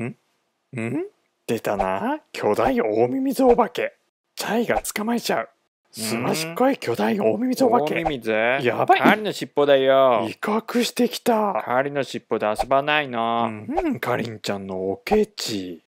ん出たな巨大大ミミズお化けチャイが捕まえちゃうすましっこい巨大大ミミズお化け大ミミズやばい狩りの尻尾だよ威嚇してきた狩りの尻尾で遊ばないのうんかりんちゃんのおけち